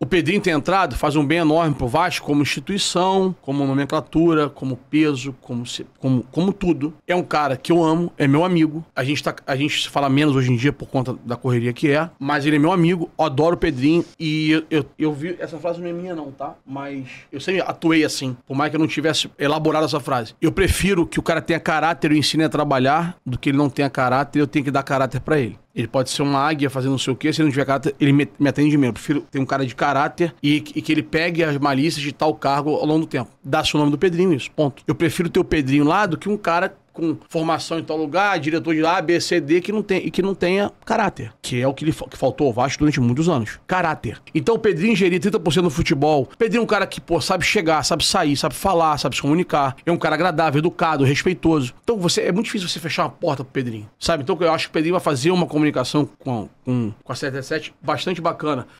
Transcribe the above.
o Pedrinho tem entrado, faz um bem enorme pro Vasco como instituição, como nomenclatura, como peso, como, como, como tudo. É um cara que eu amo, é meu amigo. A gente, tá, a gente fala menos hoje em dia por conta da correria que é, mas ele é meu amigo, adoro o Pedrinho. E eu, eu, eu vi, essa frase não é minha não, tá? Mas eu sempre atuei assim, por mais que eu não tivesse elaborado essa frase. Eu prefiro que o cara tenha caráter e ensine a trabalhar do que ele não tenha caráter e eu tenho que dar caráter para ele. Ele pode ser uma águia fazendo não sei o quê. Se ele não tiver caráter, ele me, atende mesmo. Eu prefiro ter um cara de caráter e, e, que ele pegue as malícias de tal cargo ao longo do tempo. Dá-se o nome do Pedrinho, isso. Ponto. Eu prefiro ter o Pedrinho lá do que um cara com formação em tal lugar, diretor de A, B, C, D, que não, tem, que não tenha caráter. Que é o que, lhe, que faltou ao Vasco durante muitos anos. Caráter. Então o Pedrinho geria 30% do futebol. Pedrinho é um cara que, pô, sabe chegar, sabe sair, sabe falar, sabe se comunicar. É um cara agradável, educado, respeitoso. Então você é muito difícil você fechar uma porta pro Pedrinho, sabe? Então eu acho que o Pedrinho vai fazer uma comunicação com, com, com a 77 bastante bacana.